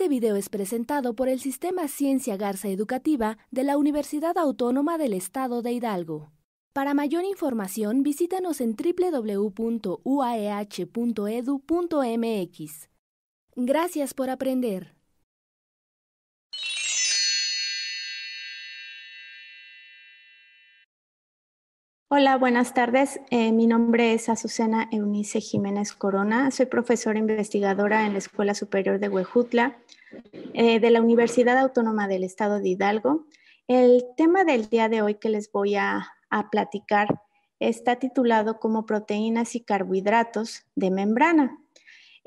Este video es presentado por el Sistema Ciencia Garza Educativa de la Universidad Autónoma del Estado de Hidalgo. Para mayor información, visítanos en www.uaeh.edu.mx. Gracias por aprender. Hola, buenas tardes. Eh, mi nombre es Azucena Eunice Jiménez Corona. Soy profesora investigadora en la Escuela Superior de Huejutla eh, de la Universidad Autónoma del Estado de Hidalgo. El tema del día de hoy que les voy a, a platicar está titulado como proteínas y carbohidratos de membrana.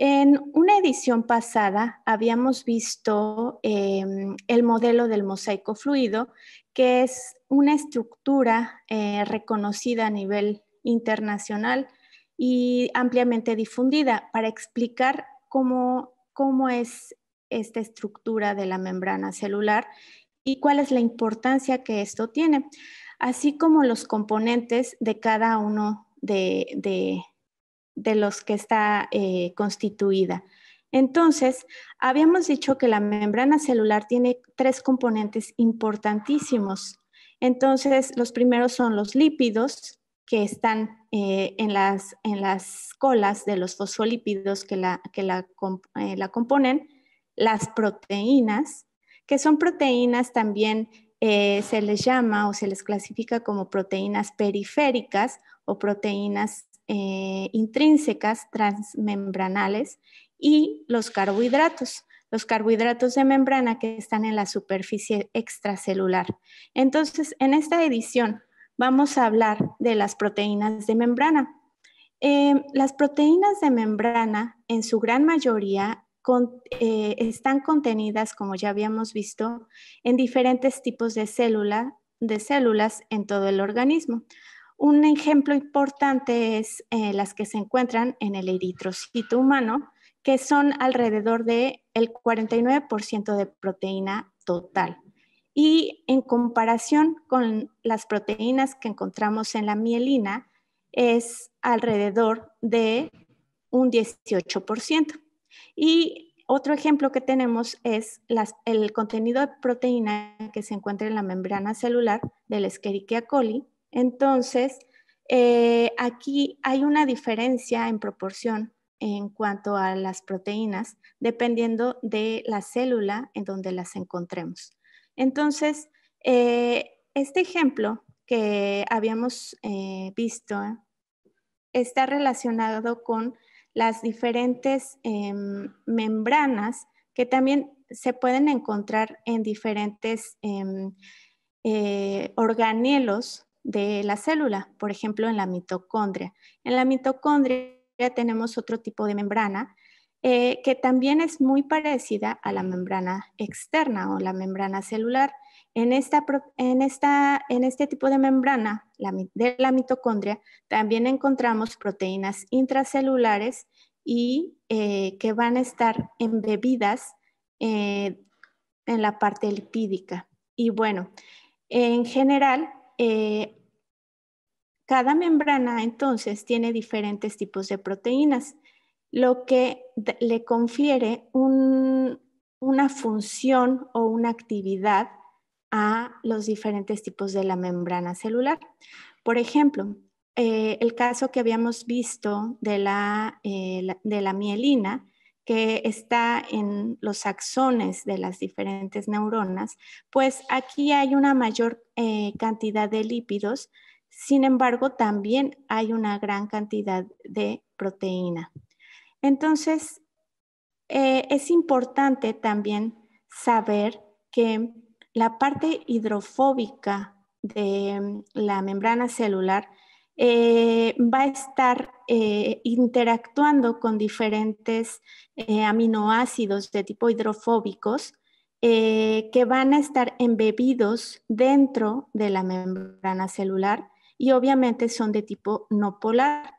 En una edición pasada habíamos visto em, el modelo del mosaico fluido, que es una estructura eh, reconocida a nivel internacional y ampliamente difundida para explicar cómo, es esta estructura de la membrana celular y cuál es la importancia que esto tiene, así como los componentes de cada uno de, de, de los que está eh, constituida. Entonces, habíamos dicho que la membrana celular tiene tres componentes importantísimos. Entonces, los primeros son los lípidos que están eh, en, las, en las colas de los fosfolípidos que, la, eh, componen, las proteínas, que son proteínas también, se les llama o se les clasifica como proteínas periféricas o proteínas eh, intrínsecas transmembranales y los carbohidratos, los carbohidratos de membrana que están en la superficie extracelular. Entonces, en esta edición vamos a hablar de las proteínas de membrana. Eh, las proteínas de membrana, en su gran mayoría, eh, están contenidas, como ya habíamos visto, en diferentes tipos de, célula, de células en todo el organismo. Un ejemplo importante es eh, las que se encuentran en el eritrocito humano, que son alrededor del el 49% de proteína total. Y en comparación con las proteínas que encontramos en la mielina, es alrededor de un 18%. Y otro ejemplo que tenemos es el contenido de proteína que se encuentra en la membrana celular del Escherichia coli, entonces, eh, aquí hay una diferencia en proporción en cuanto a las proteínas, dependiendo de la célula en donde las encontremos. Entonces, eh, este ejemplo que habíamos eh, visto está relacionado con las diferentes em, membranas que también se pueden encontrar en diferentes em, organelos de la célula, por ejemplo, en la mitocondria. En la mitocondria tenemos otro tipo de membrana eh, que también es muy parecida a la membrana externa o la membrana celular. En, este tipo de membrana de la mitocondria también encontramos proteínas intracelulares y eh, que van a estar embebidas eh, en la parte lipídica. Y bueno, en general, eh, cada membrana entonces tiene diferentes tipos de proteínas, lo que le confiere una función o una actividad a los diferentes tipos de la membrana celular. Por ejemplo, eh, el caso que habíamos visto de eh, de la mielina que está en los axones de las diferentes neuronas, pues aquí hay una mayor eh, cantidad de lípidos, sin embargo también hay una gran cantidad de proteína. Entonces, eh, es importante también saber que la parte hidrofóbica de mm, la membrana celular eh, va a estar eh, interactuando con diferentes eh, aminoácidos de tipo hidrofóbicos que van a estar embebidos dentro de la membrana celular y obviamente son de tipo no polar.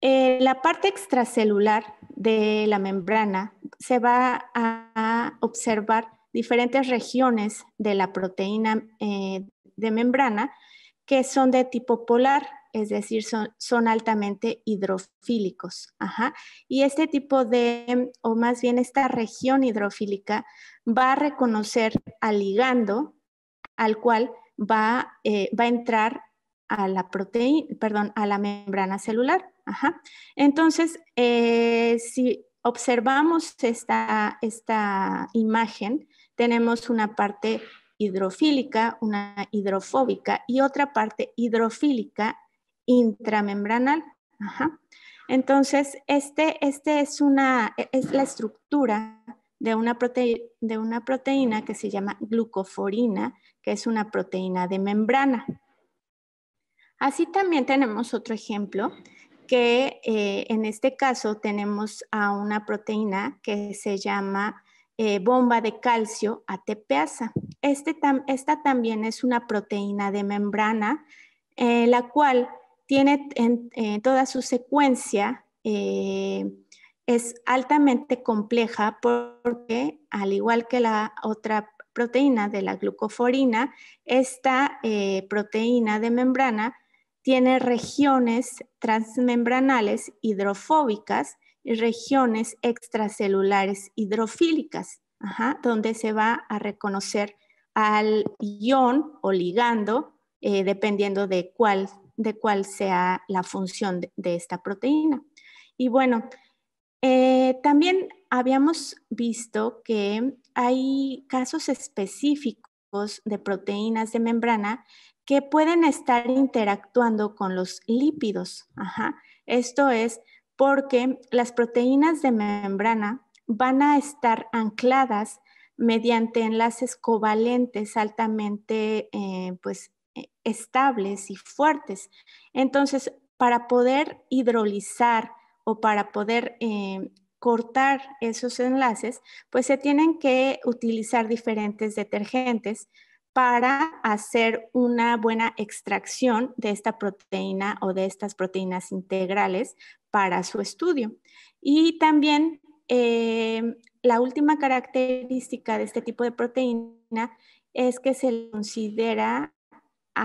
En la parte extracelular de la membrana se va a, observar diferentes regiones de la proteína de membrana que son de tipo polar es decir, son, altamente hidrofílicos. Y este tipo de, o más bien esta región hidrofílica, va a reconocer al ligando al cual va, eh, a entrar a la proteína, perdón, a la membrana celular. Entonces, eh, si observamos esta imagen, tenemos una parte hidrofílica, una hidrofóbica y otra parte hidrofílica intramembranal. Entonces, este, este, es, una, e, es la estructura de una, de una proteína que se llama glucoforina, que es una proteína de membrana. Así también tenemos otro ejemplo, que eh, en este caso tenemos a una proteína que se llama eh, bomba de calcio ATPasa. Este esta también es una proteína de membrana, eh, la cual tiene en, eh, toda su secuencia, eh, es altamente compleja porque, al igual que la otra proteína de la glucoforina, esta eh, proteína de membrana tiene regiones transmembranales hidrofóbicas y regiones extracelulares hidrofílicas, donde se va a reconocer al ion o ligando, dependiendo de cuál de cuál sea la función de, esta proteína. Y bueno, eh, también habíamos visto que hay casos específicos de proteínas de membrana que pueden estar interactuando con los lípidos. Esto es porque las proteínas de membrana van a estar ancladas mediante enlaces covalentes altamente eh, pues, estables y fuertes. Entonces, para poder hidrolizar o para poder eh, cortar esos enlaces, pues se tienen que utilizar diferentes detergentes para hacer una buena extracción de esta proteína o de estas proteínas integrales para su estudio. Y también eh, la última característica de este tipo de proteína es que se considera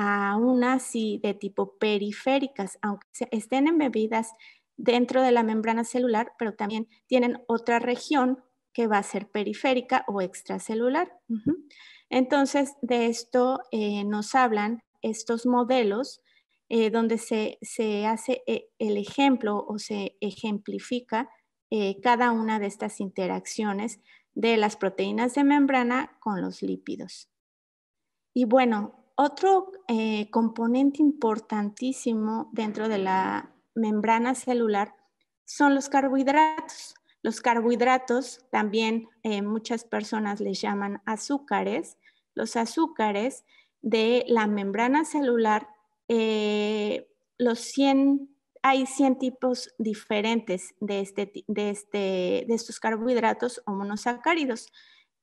aún así de tipo periféricas, aunque estén embebidas dentro de la membrana celular, pero también tienen otra región que va a ser periférica o extracelular. Entonces, de esto eh, nos hablan estos modelos eh, donde se, hace eh, el ejemplo o se ejemplifica cada una de estas interacciones de las proteínas de membrana con los lípidos. Y bueno, otro eh, componente importantísimo dentro de la membrana celular son los carbohidratos. Los carbohidratos también eh, muchas personas les llaman azúcares. Los azúcares de la membrana celular, eh, hay 100 tipos diferentes de, este este, de estos carbohidratos o monosacáridos,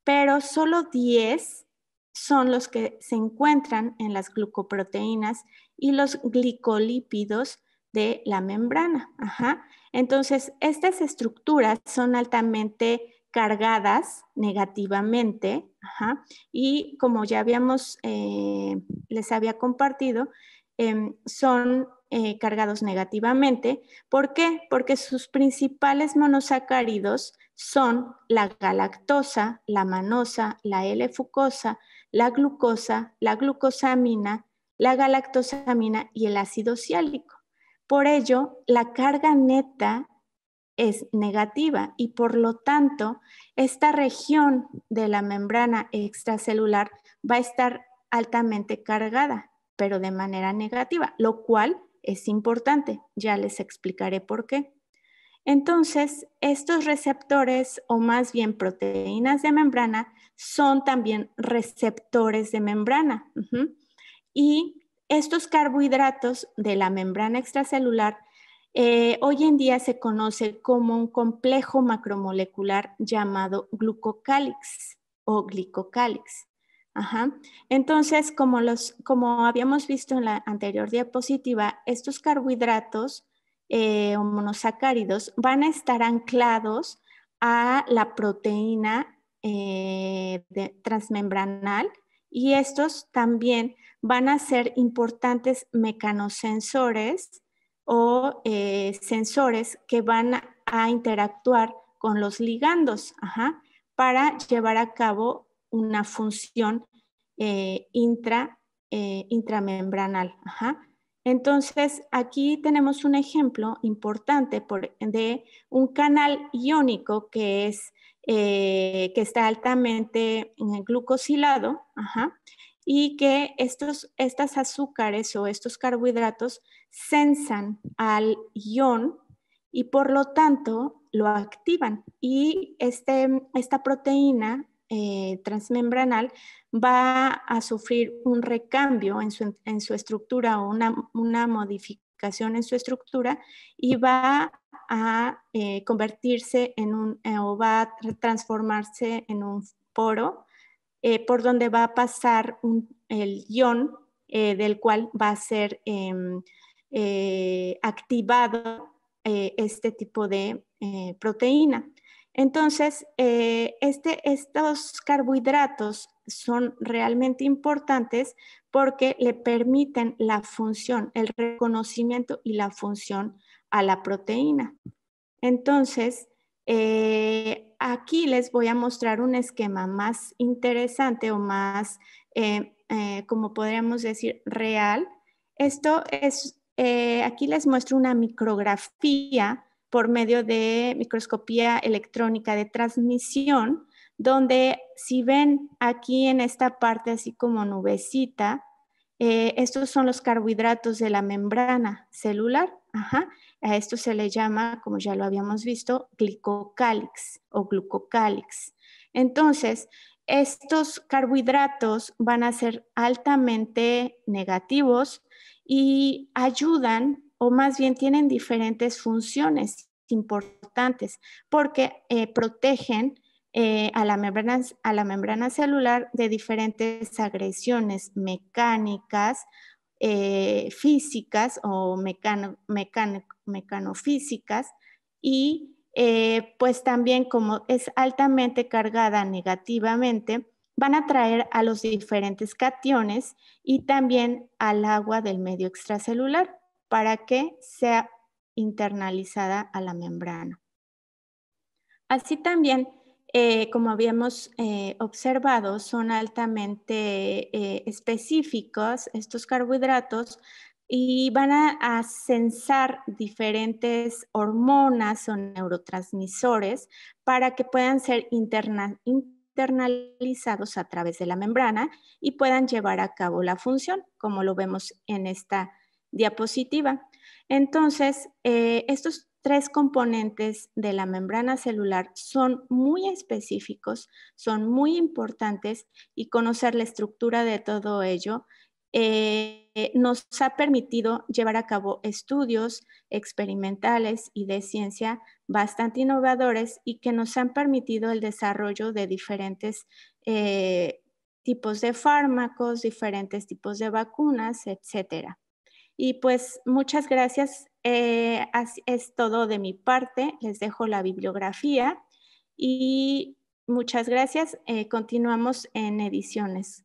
pero solo 10 son los que se encuentran en las glucoproteínas y los glicolípidos de la membrana. Entonces, estas estructuras son altamente cargadas negativamente y como ya habíamos, eh, les había compartido, em, son eh, cargados negativamente. ¿Por qué? Porque sus principales monosacáridos son la galactosa, la manosa, la L-fucosa, la glucosa, la glucosamina, la galactosamina y el ácido siálico. Por ello, la carga neta es negativa y por lo tanto, esta región de la membrana extracelular va a estar altamente cargada, pero de manera negativa, lo cual es importante. Ya les explicaré por qué. Entonces, estos receptores o más bien proteínas de membrana son también receptores de membrana. Y estos carbohidratos de la membrana extracelular eh, hoy en día se conoce como un complejo macromolecular llamado glucocálix o glicocálix. Entonces, como, como habíamos visto en la anterior diapositiva, estos carbohidratos eh, o monosacáridos van a estar anclados a la proteína eh, transmembranal y estos también van a ser importantes mecanosensores o eh, sensores que van a interactuar con los ligandos para llevar a cabo una función eh, intra, intramembranal. Entonces, aquí tenemos un ejemplo importante de un canal iónico que es eh, que está altamente glucosilado, y que estos, estas azúcares o estos carbohidratos sensan al ion y por lo tanto lo activan. Y este, esta proteína eh, transmembranal va a sufrir un recambio en su, estructura o una, una modificación en su estructura y va a eh, convertirse en un, eh, o va a transformarse en un poro eh, por donde va a pasar un, el ion del cual va a ser em, activado este tipo de proteína. Entonces, este, estos carbohidratos son realmente importantes porque le permiten la función, el reconocimiento y la función a la proteína. Entonces, eh, aquí les voy a mostrar un esquema más interesante o más, eh, eh, como podríamos decir, real. Esto es, aquí les muestro una micrografía por medio de microscopía electrónica de transmisión, donde si ven aquí en esta parte así como nubecita, estos son los carbohidratos de la membrana celular. Ajá. A esto se le llama, como ya lo habíamos visto, glicocálix o glucocálix. Entonces, estos carbohidratos van a ser altamente negativos y ayudan, o más bien tienen diferentes funciones importantes, porque eh, protegen eh, a, la membrana, a la membrana celular de diferentes agresiones mecánicas, eh, físicas o mecánicas mecanofísicas y eh, pues también como es altamente cargada negativamente, van a traer a los diferentes cationes y también al agua del medio extracelular para que sea internalizada a la membrana. Así también, eh, como habíamos eh, observado, son altamente específicos estos carbohidratos y van a, censar diferentes hormonas o neurotransmisores para que puedan ser internalizados a través de la membrana y puedan llevar a cabo la función, como lo vemos en esta diapositiva. Entonces, eh, estos tres componentes de la membrana celular son muy específicos, son muy importantes y conocer la estructura de todo ello eh, nos ha permitido llevar a cabo estudios experimentales y de ciencia bastante innovadores y que nos han permitido el desarrollo de diferentes eh, tipos de fármacos, diferentes tipos de vacunas, etcétera. Y pues muchas gracias. Eh, es todo de mi parte. Les dejo la bibliografía y muchas gracias. continuamos en ediciones.